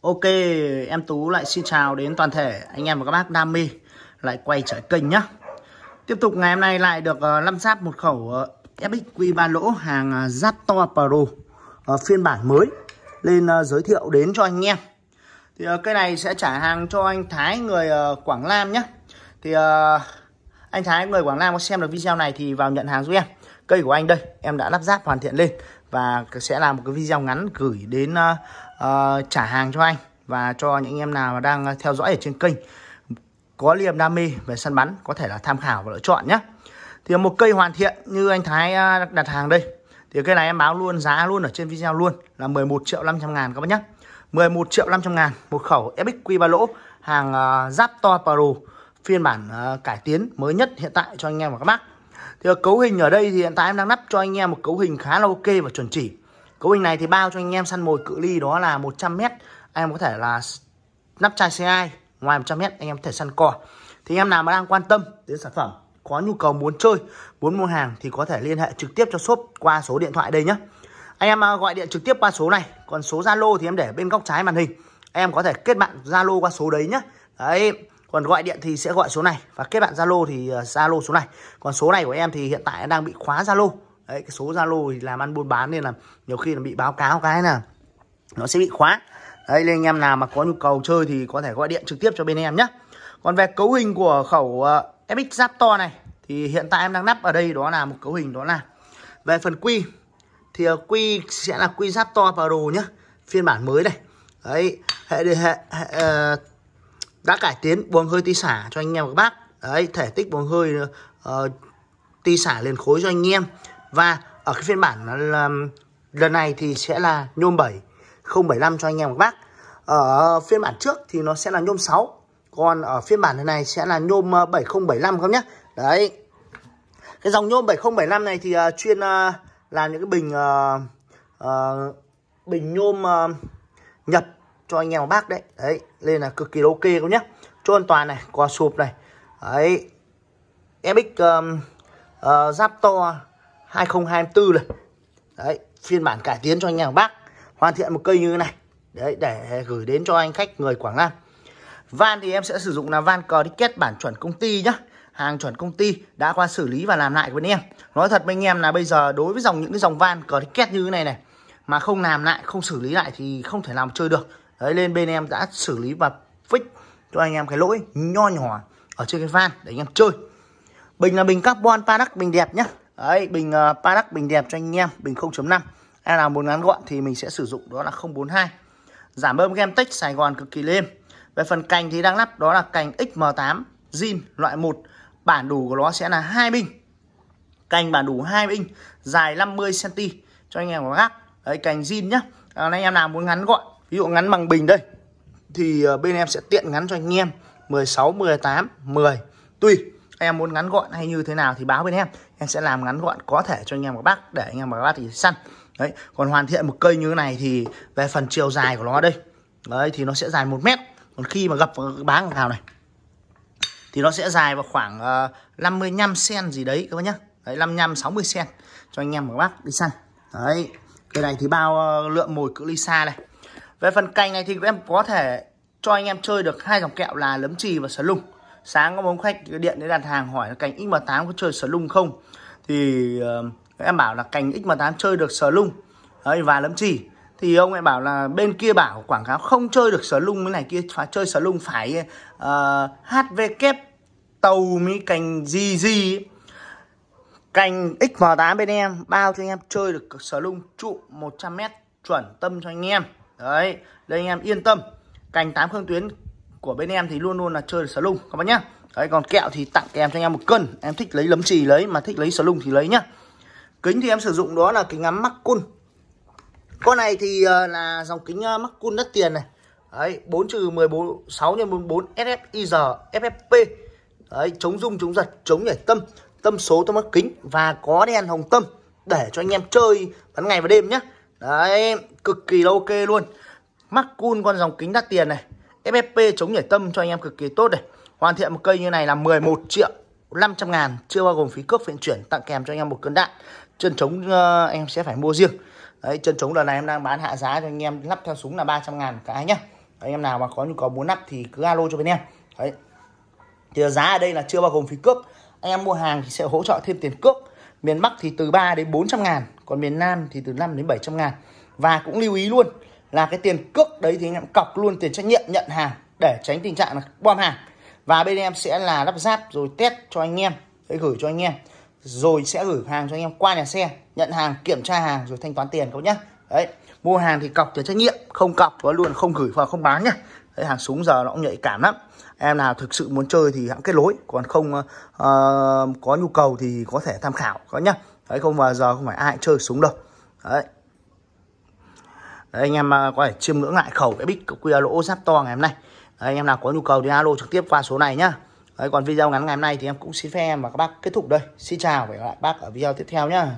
Ok, em Tú lại xin chào đến toàn thể anh em và các bác đam mê lại quay trở kênh nhá. Tiếp tục ngày hôm nay lại được ờ, lắp ráp một khẩu FXQ ờ, ba lỗ hàng ờ, Zapto Pro phiên bản mới lên giới thiệu đến cho anh em. Thì cái này sẽ trả hàng cho anh Thái người Quảng Nam nhá. Thì anh Thái người Quảng Nam có xem được video này thì vào nhận hàng giúp em. Cây của anh đây, em đã lắp ráp hoàn thiện lên và sẽ làm một cái video ngắn gửi đến uh, uh, trả hàng cho anh và cho những em nào đang theo dõi ở trên kênh có liềm đam mê về săn bắn có thể là tham khảo và lựa chọn nhé thì một cây hoàn thiện như anh Thái ờ, đặt hàng đây thì cây này em báo luôn giá luôn ở trên video luôn là 11 triệu 500 ngàn các bác nhé 11 triệu 500 ngàn một khẩu FXQ ba lỗ hàng uh, Giáp To Pro phiên bản uh, cải tiến mới nhất hiện tại cho anh em và các bác thì cấu hình ở đây thì hiện tại em đang lắp cho anh em một cấu hình khá là ok và chuẩn chỉ cấu hình này thì bao cho anh em săn mồi cự ly đó là 100m em có thể là lắp chai xe ai ngoài 100m anh em có thể săn cò thì em nào mà đang quan tâm đến sản phẩm có nhu cầu muốn chơi muốn mua hàng thì có thể liên hệ trực tiếp cho shop qua số điện thoại đây nhé anh em à, gọi điện trực tiếp qua số này còn số zalo thì em để bên góc trái màn hình em có thể kết bạn zalo qua số đấy nhé đấy còn gọi điện thì sẽ gọi số này và kết bạn Zalo thì à, Zalo số này còn số này của em thì hiện tại đang bị khóa Zalo đấy cái số Zalo thì làm ăn buôn bán nên là nhiều khi là bị báo cáo cái là nó sẽ bị khóa đấy nên anh em nào mà có nhu cầu chơi thì có thể gọi điện trực tiếp cho bên em nhé còn về cấu hình của khẩu uh, FX Raptor này thì hiện tại em đang lắp ở đây đó là một cấu hình đó là về phần quy thì à, quy sẽ là quy Raptor Pro nhá phiên bản mới này đấy hệ hệ, hệ uh, đã cải tiến buồng hơi ti xả cho anh em các bác đấy thể tích buồng hơi uh, ti xả liền khối cho anh em và ở cái phiên bản là, lần này thì sẽ là nhôm 7 075 cho anh em các bác ở phiên bản trước thì nó sẽ là nhôm 6 còn ở phiên bản lần này sẽ là nhôm 7075 ờ, không nhá đấy cái dòng nhôm 7075 này thì uh, chuyên uh, làm những cái bình uh, uh, bình nhôm uh, nhập cho anh em bác đấy đấy nên là cực kỳ ok luôn nhé cho an toàn này quà sụp này đấy MX um, uh, giáp to 2024 này đấy phiên bản cải tiến cho anh em bác hoàn thiện một cây như thế này đấy để gửi đến cho anh khách người Quảng Nam van thì em sẽ sử dụng là van cờ đi kết bản chuẩn công ty nhá hàng chuẩn công ty đã qua xử lý và làm lại với anh em nói thật với anh em là bây giờ đối với dòng những cái dòng van cờ đi kết như thế này này mà không làm lại không xử lý lại thì không thể làm chơi được đấy lên bên em đã xử lý và fix cho anh em cái lỗi nho nhỏ ở trên cái van để anh em chơi bình là bình carbon panac bình đẹp nhá đấy bình uh, ờ, panac bình đẹp cho anh em bình 0.5 em nào muốn ngắn gọn thì mình sẽ sử dụng đó là 042 giảm bơm game tech Sài Gòn cực kỳ lên về phần cành thì đang lắp đó là cành XM8 zin loại 1 bản đủ của nó sẽ là hai binh cành bản đủ hai binh dài 50 cm cho anh em có gác đấy cành zin nhá anh em nào muốn ngắn gọn ví dụ ngắn bằng bình đây thì ờ, bên em sẽ tiện ngắn cho anh em 16 18 10 tùy em muốn ngắn gọn hay như thế nào thì báo bên em em sẽ làm ngắn gọn có thể cho anh em các bác để anh em các bác thì săn đấy còn hoàn thiện một cây như thế này thì về phần chiều dài của nó đây đấy thì nó sẽ dài một mét còn khi mà gặp bán vào này thì nó sẽ dài vào khoảng uh, 55 cm gì đấy các bác nhá đấy 55 60 cm cho anh em các bác đi săn đấy cây này thì bao uh, lượng mồi cự ly xa này về phần cành này thì em có thể cho anh em chơi được hai dòng kẹo là lấm trì và sờ lung. Sáng có một khách điện đến đặt hàng hỏi là cành XM8 có chơi sờ lung không? Thì uh, em bảo là cành XM8 chơi được sờ lung Đấy, và lấm trì. Thì ông ấy bảo là bên kia bảo quảng cáo không chơi được sờ lung cái này kia phải chơi sờ lung phải uh, ờ, HVK tàu mỹ cành gì gì cành XM8 bên em bao cho anh em chơi được sờ lung trụ 100m chuẩn tâm cho anh em đấy đây anh em yên tâm cành tám phương tuyến của bên em thì luôn luôn là chơi sờ lung các bác nhá đấy còn kẹo thì tặng kèm cho anh em một cân em thích lấy lấm trì lấy mà thích lấy sờ lung thì lấy nhá kính thì em sử dụng đó là kính ngắm mắc cun con này thì ờ, là dòng kính ờ, mắc cun đất tiền này đấy 4 trừ 14 6 x 44 SFIR FFP đấy chống rung chống giật chống nhảy tâm tâm số tâm mắt kính và có đèn hồng tâm để cho anh em chơi bắn ngày và đêm nhá. Đấy, cực kỳ là ok luôn. Mắc cun con dòng kính đắt tiền này. FFP chống nhảy tâm cho anh em cực kỳ tốt này. Hoàn thiện một cây như này là 11 triệu 500 ngàn, chưa bao gồm phí cước vận chuyển tặng kèm cho anh em một cơn đạn. Chân trống uh, em sẽ phải mua riêng. Đấy, chân trống lần này em đang bán hạ giá cho anh em lắp theo súng là 300 ngàn cái nhá. Anh em nào mà có nhu cầu muốn lắp thì cứ alo cho bên em. Đấy. Thì giá ở đây là chưa bao gồm phí cước. Anh em mua hàng thì sẽ hỗ trợ thêm tiền cước. Miền Bắc thì từ 3 đến 400 ngàn còn miền Nam thì từ 5 đến 700 ngàn và cũng lưu ý luôn là cái tiền cước đấy thì anh em cọc luôn tiền trách nhiệm nhận hàng để tránh tình trạng là bom hàng và bên em sẽ là lắp ráp rồi test cho anh em đấy, gửi cho anh em rồi sẽ gửi hàng cho anh em qua nhà xe nhận hàng kiểm tra hàng rồi thanh toán tiền các nhá đấy mua hàng thì cọc tiền trách nhiệm không cọc có luôn không gửi và không bán nhá đấy, hàng súng giờ nó cũng nhạy cảm lắm em nào thực sự muốn chơi thì hãng kết nối còn không uh, có nhu cầu thì có thể tham khảo các nhá đấy không bao giờ không phải ai chơi súng đâu đấy Đấy, anh em có à, thể chiêm ngưỡng lại khẩu cái bích QR lỗ giáp to ngày hôm nay Đấy, anh em nào có nhu cầu thì alo trực tiếp qua số này nhá Đấy, còn video ngắn ngày hôm nay thì em cũng xin phép em và các bác kết thúc đây xin chào và hẹn gặp lại bác ở video tiếp theo nhá